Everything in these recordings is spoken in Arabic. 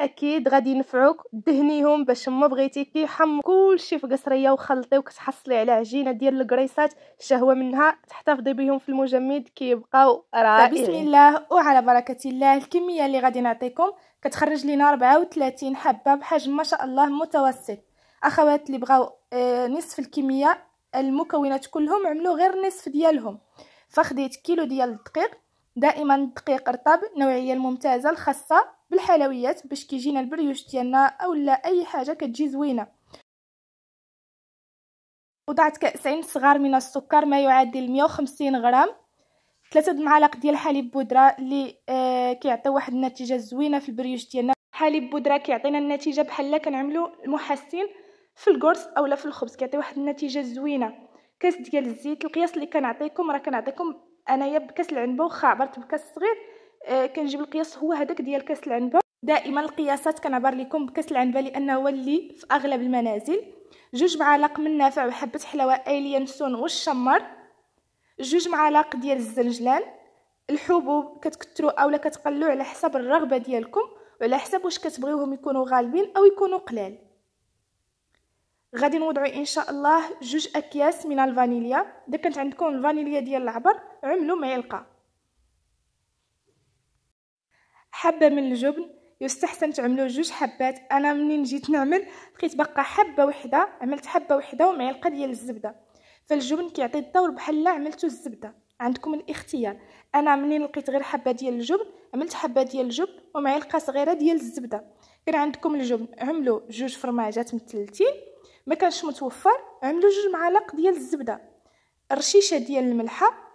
اكيد غادي ينفعوك دهنيهم باش ما بغيتي كيحم شيء في قصريه وخلطي وكتحصلي على عجينه ديال الكريسات شهوه منها تحتفظي بهم في المجمد كيبقاو رائعين بسم الله وعلى بركه الله الكميه اللي غادي نعطيكم كتخرج لينا 34 حبه بحجم ما شاء الله متوسط اخوات اللي بغاو آه، نصف الكميه المكونات كلهم عملوا غير نصف ديالهم فخديت كيلو ديال الدقيق دائما الدقيق رطب نوعيه الممتازه الخاصه بالحلويات باش كيجينا البريوش ديالنا اولا اي حاجه كتجي زوينه وضعت كاسين صغار من السكر ما يعادل 150 غرام ثلاثة المعالق ديال حليب بودرة اللي آه كيعطي واحد النتيجة زوينة في البريوش ديالنا حليب بودرة كيعطينا النتيجة بحال كنعملو المحسن في القرص اولا في الخبز كيعطي واحد النتيجة زوينة كاس ديال الزيت القياس اللي كنعطيكم راه كنعطيكم انايا بكاس العنبه وخا عبرت بكاس صغير آه، كنجيب القياس هو هذاك ديال كاس العنبه دائما القياسات كنعبر لكم بكاس العنبه لانه هو اللي في اغلب المنازل جوج معالق من نافع وحبه حلاوه ايليانسون والشمر جوج معالق ديال الزنجلان الحبوب كتكثروا اولا كتقلوا على حسب الرغبه ديالكم وعلى حسب واش كتبغيوهم يكونوا غالبين او يكونوا قلال غادي نوضعوا ان شاء الله جوج اكياس من الفانيليا اذا كانت عندكم الفانيليا ديال العبر عملوا معلقه حبه من الجبن يستحسن تعملوا جوج حبات انا منين جيت نعمل بقيت باقا حبه وحده عملت حبه وحده ومعلقه ديال الزبده فالجبن كيعطي الدور بحال لا عملتو الزبده عندكم الاختيار انا منين لقيت غير حبه ديال الجبن عملت حبه ديال الجبن ومعلقه صغيره ديال الزبده كان عندكم الجبن عملوا جوج فرماجات متلتين ما كانش متوفر عملوا جوج معالق ديال الزبده رشيشه ديال الملحه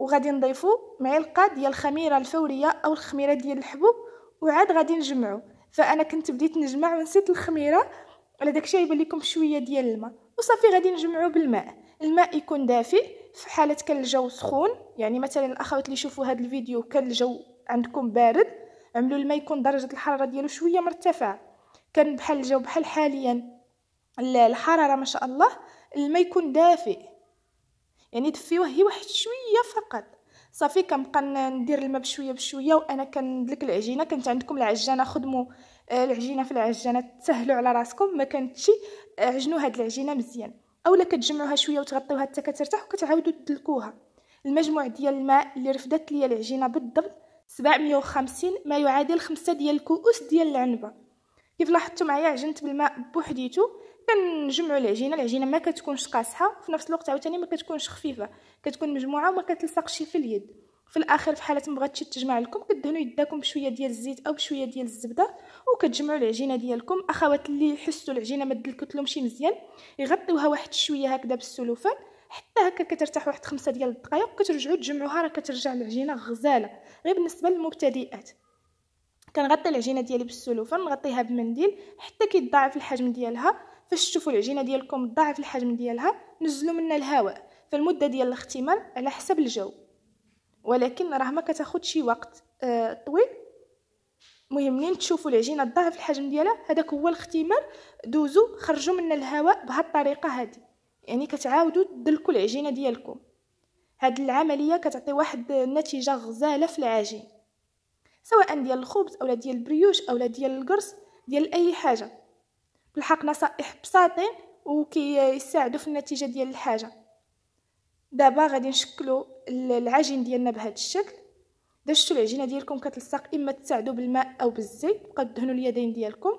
وغادي نضيفو معلقه ديال الخميره الفوريه او الخميره ديال الحبوب وعاد غادي نجمعو فانا كنت بديت نجمع ونسيت الخميره على داكشي يبان لكم شويه ديال الماء وصافي غادي نجمعو بالماء الماء يكون دافئ في حاله كان الجو سخون يعني مثلا الاخوات اللي يشوفوا هذا الفيديو كان الجو عندكم بارد عملوا الماء يكون درجه الحراره ديالو شويه مرتفعه كان بحال الجو بحال حاليا الحراره ما شاء الله الماء يكون دافئ يعني دفيوه هي واحد شويه فقط صافي كنبقى ندير الماء بشويه بشويه وانا كندلك العجينه كانت عندكم العجانه خدموا آه، العجينه في العجانه تسهلوا على راسكم ما كانتش آه، عجنوا هاد العجينه مزيان اولا كتجمعوها شويه وتغطيوها حتى كترتاح وكتعاودوا تدلكوها المجموع ديال الماء اللي رفدت ليا العجينه بالضبط 750 ما يعادل 5 ديال الكؤوس ديال العنبه كيف لاحظتوا معايا عجنت بالماء بوحديتو كنجمعوا العجينه العجينه ما كتكونش قاصحه في نفس الوقت عاوتاني ما كتكونش خفيفه كتكون مجموعه وما كتلصقش في اليد في الاخر في حاله ما بغاتش تجمع لكم كدهنوا يداكم بشويه ديال الزيت او بشويه ديال الزبده وكتجمعوا العجينه ديالكم اخوات اللي حسوا العجينه ما دلكتلهمش مزيان يغطيوها واحد شويه هكذا بالسلوفان حتى هكا كترتاح واحد خمسة ديال الدقائق كترجعوا تجمعوها راه كترجع العجينه غزاله غير بالنسبه للمبتدئات كنغطي العجينه ديالي بالسلوفان نغطيها بمنديل حتى كيتضاعف الحجم ديالها فاش تشوفوا العجينه ديالكم ضاعف الحجم ديالها نزلوا منها الهواء فالمده ديال الاختمار على حسب الجو ولكن راه ما كتاخد شي وقت آه طويل مهم منين تشوفوا العجينه ضاعف الحجم ديالها هذاك هو الاختمار دوزو خرجوا منها الهواء بهاد الطريقه هذه يعني كتعاودوا تدلكوا العجينه ديالكم هاد العمليه كتعطي واحد النتيجه غزاله في العجين سواء ديال الخبز اولا ديال البريوش اولا ديال القرص ديال اي حاجه بالحق نصائح بساطين يساعدوا في النتيجه ديال الحاجه دابا غادي نشكلوا العجين ديالنا بهذا الشكل درتو العجينه ديالكم كتلصق اما تساعدوا بالماء او بالزيت بقاو دهنوا اليدين ديالكم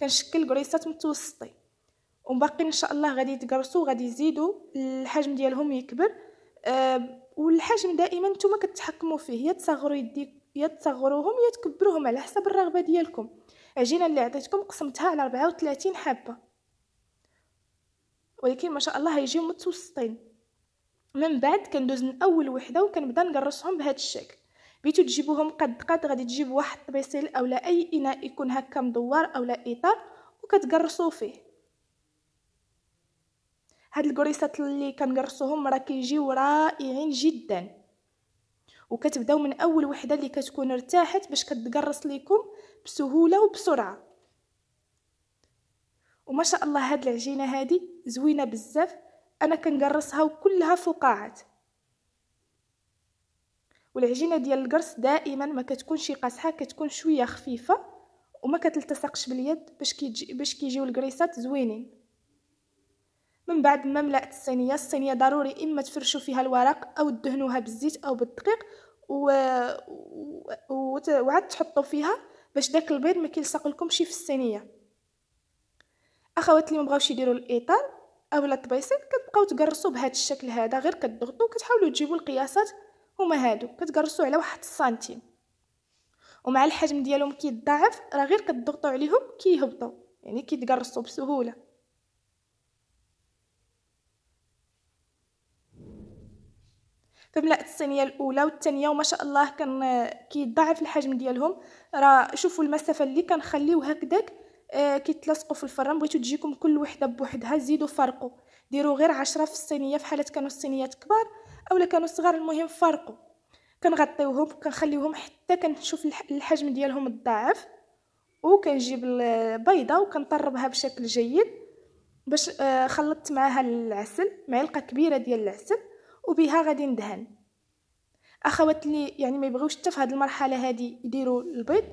كنشكل قريصات متوسطي وباقيين ان شاء الله غادي يتقرصوا وغادي يزيدوا الحجم ديالهم يكبر أه والحجم دائما نتوما كتحكموا فيه يا تصغروا يديك يا تصغروهم يا تكبروهم على حسب الرغبه ديالكم العجينه اللي عطيتكم قسمتها على 34 حبه ولكن ما شاء الله هيجيو متوسطين من بعد كندوز من اول وحده وكنبدا نقرصهم بهذا الشكل بيتو تجيبوهم قد قد غادي تجيب واحد الطبيسيل اولا اي اناء يكون هكا مدور اولا اطار وكتقرصوا فيه هاد الكريسات اللي كنقرصوهم راه كيجيو رائعين جدا وكتبداو من اول وحده اللي كتكون ارتاحت باش كتقرص ليكم بسهوله وبسرعه وما شاء الله هاد العجينه هادي زوينه بزاف انا كنقرصها وكلها فقاعات والعجينه ديال القرص دائما ما كتكونش قاصحه كتكون شويه خفيفه وما كتلتصقش باليد باش كيجي باش كيجيو الكريسات زوينين من بعد ما ملأت الصينية الصينية ضروري إما تفرشوا فيها الورق أو تدهنوها بالزيت أو بالدقيق و... و... وعاد تحطوا فيها باش داك البيض ما كيلصق شي في الصينيه اخوات اللي ما بغاوش يديروا الاطار اولا الطبيسيط كتبقاو تقرصوا بهذا الشكل هذا غير كتضغطوا كتحاولوا تجيبوا القياسات هما هادو كتقرصوا على واحد السنتيم ومع الحجم ديالهم كيتضاعف راه غير كتضغطوا عليهم كيهبطوا يعني كيتقرصوا بسهوله فملأت الصينيه الاولى والثانيه وما شاء الله كان كيتضاعف الحجم ديالهم راه شوفوا المسافه اللي كنخليو هكذاك آه، كيتلاصقوا في الفران بغيتو تجيكم كل وحده بوحدها زيدوا فرقوا ديروا غير عشرة في الصينيه في حاله كانوا الصينيات كبار اولا كانوا صغار المهم فرقوا كنغطيوهم كنخليوهم حتى كنشوف الحجم ديالهم الضعف وكنجيب البيضه وكنطربها بشكل جيد باش آه، خلطت معها العسل معلقه كبيره ديال العسل وبها غادي ندهن اخوات اللي يعني ما يبغيوش حتى في هذه المرحله هذه يديروا البيض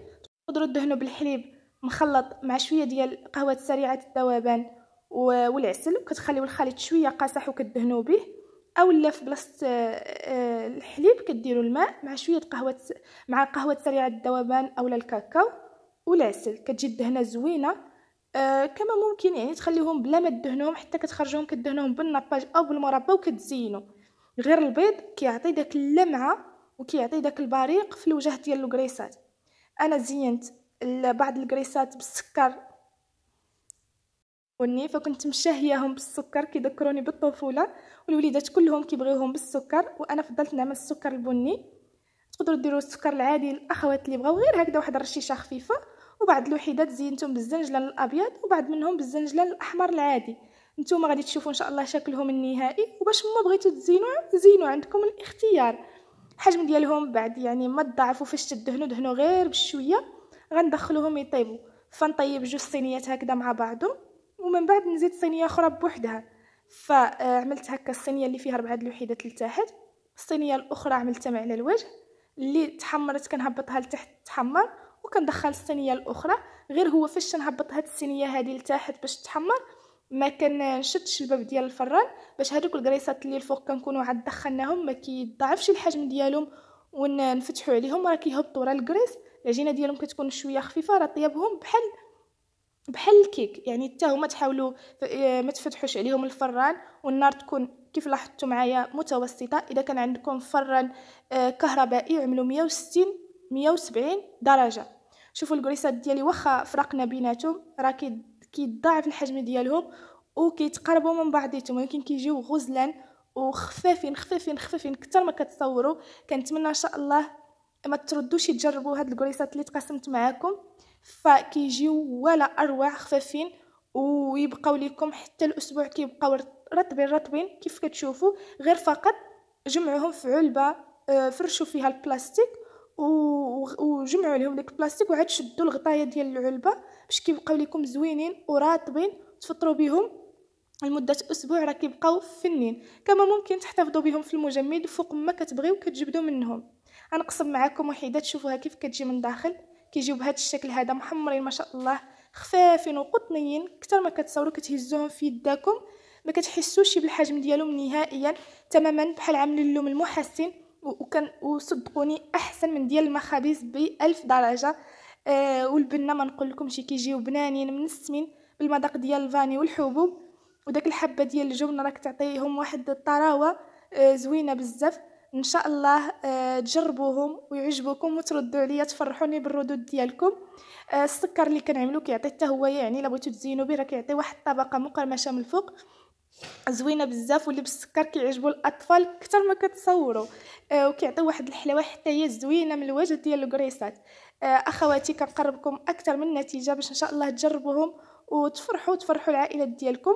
تقدروا تدهنوا بالحليب مخلط مع شويه ديال قهوه سريعه الذوبان والعسل كتخليو الخليط شويه قاصح وكتدهنوا به اولا في بلاصه آه، الحليب كديروا الماء مع شويه قهوه مع قهوه سريعه الذوبان اولا الكاكاو والعسل كتجي الدهنه زوينه آه كما ممكن يعني تخليهم بلا ما تدهنهم حتى كتخرجوهم كدهنوهم بالنطاج او بالمربى وكتزينو غير البيض كيعطي داك اللمعه وكيعطي داك البريق في الوجه ديال الكريسات انا زينت بعض الكريسات بالسكر والني فكنت مشهياهم بالسكر كيذكروني بالطفوله والوليدات كلهم كيبغيوهم بالسكر وانا فضلت نعمل السكر البني تقدروا ديروا السكر العادي الاخوات اللي بغاو غير هكذا واحد الرشيشه خفيفه وبعض الوحيدات زينتهم بالزنجلان الابيض وبعض منهم بالزنجلان الاحمر العادي نتوما غادي تشوفوا ان شاء الله شكلهم النهائي وباش ما بغيتو تزينوا زينوا عندكم الاختيار الحجم ديالهم بعد يعني ما تضاعفوا فاش تدهنوا دهنوا غير بشويه غندخلوهم يطيبوا فنطيب جوج صينيات هكذا مع بعضهم ومن بعد نزيد صينيه اخرى بوحدها فعملت هكا الصينيه اللي فيها ربعه الوحيدات لتحت الصينيه الاخرى عملتها على الوجه اللي تحمرت كنهبطها لتحت تحمر وكندخل الصينيه الاخرى غير هو فاش نهبط هاد الصينيه هذه لتحت باش تحمر ما كنشدش الباب ديال الفران باش هذوك الكريسات اللي الفوق كنكونوا عاد دخلناهم ما كيضعفش الحجم ديالهم ونفتحوا عليهم راه كيهبطوا راه الكريس العجينه ديالهم كتكون شويه خفيفه راه طيابهم بحال بحال الكيك يعني حتى هما تحاولوا آه، ما تفتحوش عليهم الفران والنار تكون كيف لاحظتوا معايا متوسطه اذا كان عندكم فران آه، كهربائي عملوا 160 170 درجه شوفوا الكريسات ديالي واخا فرقنا بيناتهم راه كيتضاعف الحجم ديالهم وكيتقربوا من بعضيتهم ولكن كيجيو غزلان وخفافين خفافين خفافين كتر ما كتصوروا كنتمنى ان شاء الله ما تردوش تجربوا هاد الكريسات اللي تقاسمت معاكم فكيجيو ولا اروع خفافين ويبقاو ليكم حتى الاسبوع كيبقاو رطبين رطبين كيف كتشوفوا غير فقط جمعوهم في علبه آه، فرشوا فيها البلاستيك وجمعوا لهم داك البلاستيك وعاد شدوا الغطايه ديال العلبه باش كيبقاو لكم زوينين وراطبين تفطروا بهم لمده اسبوع راه كيبقاو فنين كما ممكن تحتفظوا بهم في المجمد فوق ما كتبغيو كتجبدوا منهم غنقسم معكم وحده تشوفوها كيف كتجي من داخل كيجيو بهذا الشكل هذا محمرين ما شاء الله خفافين وقطنيين كثر ما كتصوروا كتهزوهم في يداكم ما كتحسوش بالحجم ديالهم نهائيا تماما بحال عامل اللوم المحسن وكان وصدقوني احسن من ديال المخابيز بألف درجه آه والبنه ما نقول لكم شي كيجيو بنانين منسمين بالمذاق ديال الفاني والحبوب وداك الحبه ديال الجبن راك تعطيهم واحد الطراوه آه زوينه بزاف ان شاء الله آه تجربوهم ويعجبوكم وتردوا عليا تفرحوني بالردود ديالكم آه السكر اللي كنعملو كيعطي حتى هو يعني الا بغيتو تزينو به راه كيعطي واحد الطبقه مقرمشه من الفوق زوينه بزاف واللبس السكر كيعجبوا الاطفال اكثر ما كتصوروا آه وكيعطي واحد الحلاوه حتى هي زوينه من الوجه ديال الكريسات آه اخواتي كنقربكم اكثر من نتيجه باش ان شاء الله تجربوهم وتفرحوا تفرحوا العائلات ديالكم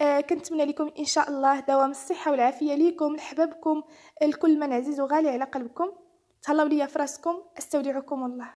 آه كنتمنى لكم ان شاء الله دوام الصحه والعافيه ليكم لحبابكم الكل من عزيز وغالي على قلبكم تهلاو ليا فراسكم استودعكم الله